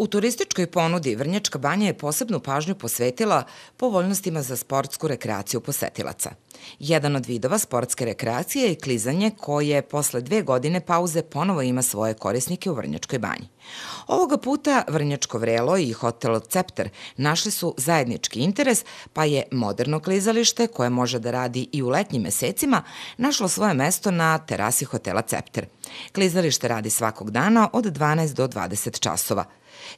U turističkoj ponudi Vrnjačka banja je posebnu pažnju posvetila povoljnostima za sportsku rekreaciju posetilaca. Jedan od vidova sportske rekreacije je klizanje koje posle dve godine pauze ponovo ima svoje korisnike u Vrnjačkoj banji. Ovoga puta Vrnjačko vrelo i hotel Cepter našli su zajednički interes, pa je moderno klizalište, koje može da radi i u letnjim mesecima, našlo svoje mesto na terasi hotela Cepter – Klizalište radi svakog dana od 12 do 20 časova.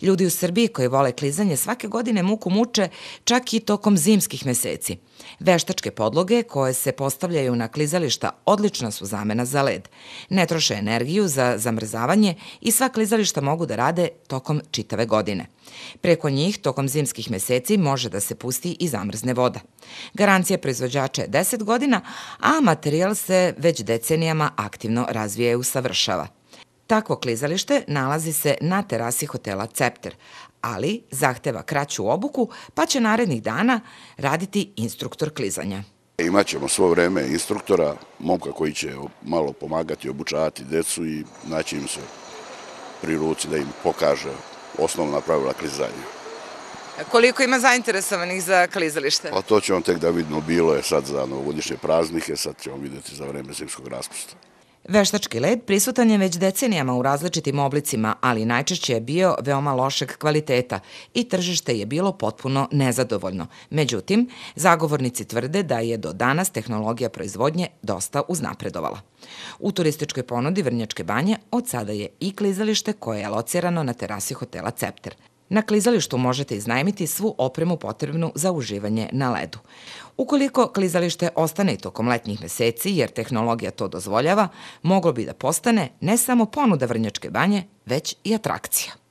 Ljudi u Srbiji koji vole klizanje svake godine muku muče čak i tokom zimskih meseci. Veštačke podloge koje se postavljaju na klizališta odlična su zamena za led. Ne troše energiju za zamrzavanje i sva klizališta mogu da rade tokom čitave godine. Preko njih tokom zimskih meseci može da se pusti i zamrzne voda. Garancija proizvođača je 10 godina, a materijal se već decenijama aktivno razvije i usavršava. Takvo klizalište nalazi se na terasi hotela Cepter, ali zahteva kraću obuku, pa će narednih dana raditi instruktor klizanja. Imaćemo svo vreme instruktora, momka koji će malo pomagati, obučavati decu i naći im se pri ruci da im pokaže osnovna pravila klizanja. Koliko ima zainteresovanih za klizalište? Pa to ćemo tek da vidimo, bilo je sad za novogodišnje praznike, sad ćemo videti za vreme zimskog raspusta. Veštački led prisutan je već decenijama u različitim oblicima, ali najčešće je bio veoma lošeg kvaliteta i tržište je bilo potpuno nezadovoljno. Međutim, zagovornici tvrde da je do danas tehnologija proizvodnje dosta uznapredovala. U turističkoj ponudi Vrnjačke banje od sada je i klizalište koje je locirano na terasi hotela Cepter – Na klizalištu možete iznajmiti svu opremu potrebnu za uživanje na ledu. Ukoliko klizalište ostane i tokom letnjih meseci, jer tehnologija to dozvoljava, moglo bi da postane ne samo ponuda Vrnjačke banje, već i atrakcija.